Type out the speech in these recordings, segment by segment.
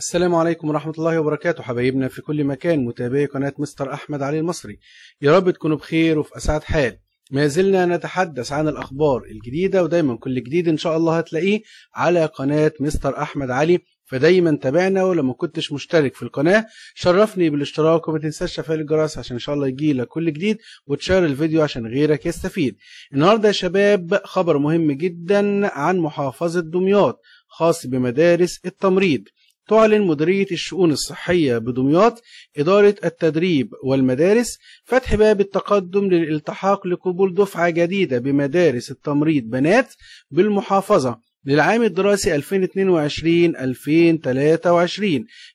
السلام عليكم ورحمة الله وبركاته حبايبنا في كل مكان متابعي قناة مستر أحمد علي المصري يا رب تكونوا بخير وفي أسعد حال ما زلنا نتحدث عن الأخبار الجديدة ودايما كل جديد إن شاء الله هتلاقيه على قناة مستر أحمد علي فدايما تابعنا ولما كنتش مشترك في القناة شرفني بالاشتراك وما تنساش تفعيل الجرس عشان ان شاء الله يجي لك كل جديد وتشير الفيديو عشان غيرك يستفيد النهاردة يا شباب خبر مهم جدا عن محافظة دمياط خاص بمدارس التمريض تعلن مديرية الشؤون الصحية بدمياط إدارة التدريب والمدارس فتح باب التقدم للالتحاق لقبول دفعة جديدة بمدارس التمريض بنات بالمحافظة للعام الدراسي 2022-2023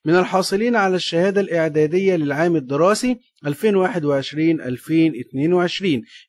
من الحاصلين على الشهادة الإعدادية للعام الدراسي 2021-2022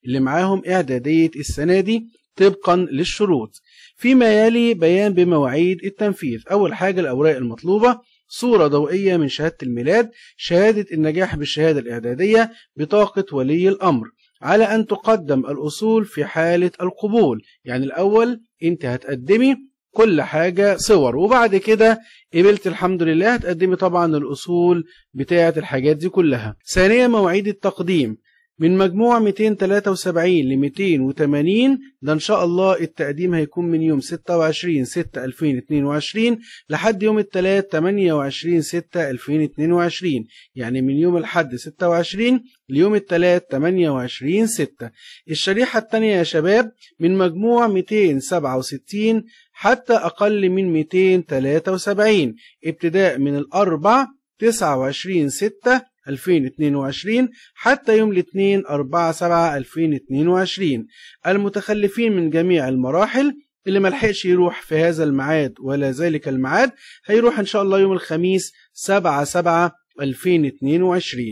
اللي معاهم إعدادية السنة دي طبقا للشروط فيما يلي بيان بمواعيد التنفيذ أول حاجة الأوراق المطلوبة صورة ضوئية من شهادة الميلاد شهادة النجاح بالشهادة الإعدادية بطاقة ولي الأمر على أن تقدم الأصول في حالة القبول يعني الأول أنت هتقدمي كل حاجة صور وبعد كده قبلت الحمد لله هتقدمي طبعا الأصول بتاعة الحاجات دي كلها ثانيا مواعيد التقديم من مجموع 273 ل 280 ده ان شاء الله التقديم هيكون من يوم 26 6 2022 لحد يوم الثلاث 28 6 2022 يعني من يوم الحد 26 ليوم الثلاث 28 6 الشريحة الثانية يا شباب من مجموع 267 حتى أقل من 273 ابتداء من الأربع 29 6 2022 حتى يوم الاثنين 4 7 2022 المتخلفين من جميع المراحل اللي ملحقش يروح في هذا الميعاد ولا ذلك الميعاد هيروح ان شاء الله يوم الخميس 7 7 2022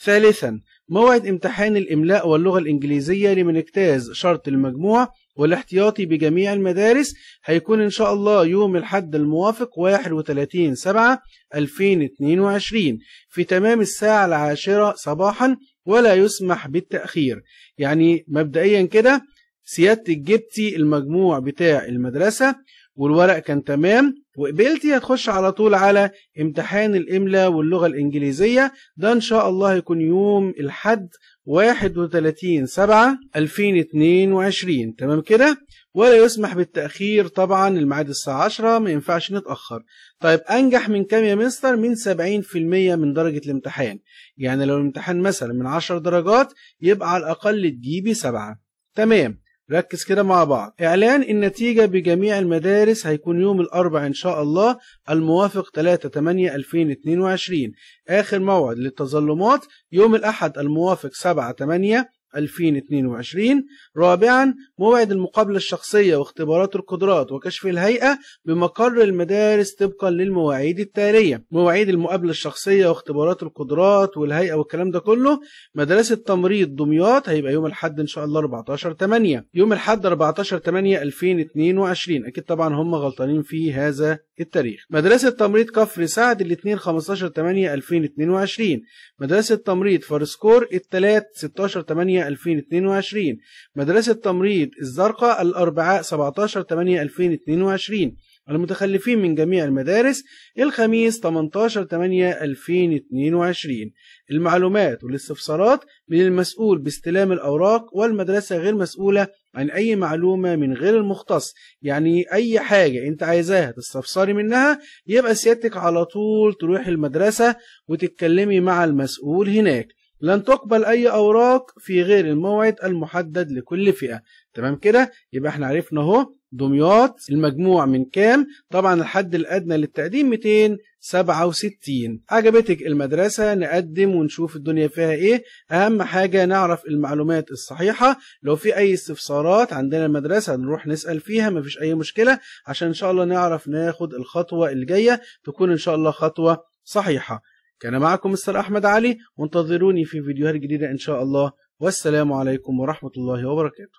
ثالثا موعد امتحان الاملاء واللغه الانجليزيه لمن اجتاز شرط المجموع والاحتياطي بجميع المدارس هيكون إن شاء الله يوم الحد الموافق 31 7 2022 في تمام الساعة العاشرة صباحا ولا يسمح بالتأخير يعني مبدئيا كده سيادتك جبتي المجموع بتاع المدرسة والورق كان تمام وقبلتي هتخش على طول على امتحان الاملاء واللغه الانجليزيه ده ان شاء الله هيكون يوم الحد 31 7 2022 تمام كده ولا يسمح بالتاخير طبعا الميعاد الساعه 10 ما ينفعش نتاخر طيب انجح من كام يا مستر من 70% من درجه الامتحان يعني لو الامتحان مثلا من 10 درجات يبقى على الاقل تجيبي 7 تمام ركز كده مع بعض اعلان النتيجة بجميع المدارس هيكون يوم الاربع ان شاء الله الموافق 3 8 2022 اخر موعد للتظلمات يوم الاحد الموافق 7 8 2022 رابعا موعد المقابلة الشخصية واختبارات القدرات وكشف الهيئة بمقر المدارس طبقا للمواعيد التالية مواعيد المقابلة الشخصية واختبارات القدرات والهيئة والكلام ده كله مدرسة تمريض دمياط هيبقى يوم الحد ان شاء الله 14 8 يوم الحد 14 8 2022 اكيد طبعا هم غلطانين في هذا التاريخ مدرسة تمريض كفر سعد الاثنين 15 8 2022 مدرسة تمريض فارسكور الثلاث 16 8 2022 مدرسة تمريض الزرقاء الأربعاء 17 8 2022 المتخلفين من جميع المدارس الخميس 18 8 2022 المعلومات والاستفسارات من المسؤول باستلام الأوراق والمدرسة غير مسؤولة عن أي معلومة من غير المختص يعني أي حاجة أنت عايزاها تستفسري منها يبقى سيادتك على طول تروح المدرسة وتتكلمي مع المسؤول هناك لن تقبل أي أوراق في غير الموعد المحدد لكل فئة تمام كده يبقى احنا عرفنا اهو دمياط المجموع من كام طبعا الحد الادنى للتقديم 267 عجبتك المدرسة نقدم ونشوف الدنيا فيها ايه اهم حاجة نعرف المعلومات الصحيحة لو في اي استفسارات عندنا المدرسة نروح نسأل فيها مفيش اي مشكلة عشان ان شاء الله نعرف ناخد الخطوة الجاية تكون ان شاء الله خطوة صحيحة كان معكم مستر احمد علي وانتظروني في فيديوهات جديدة ان شاء الله والسلام عليكم ورحمة الله وبركاته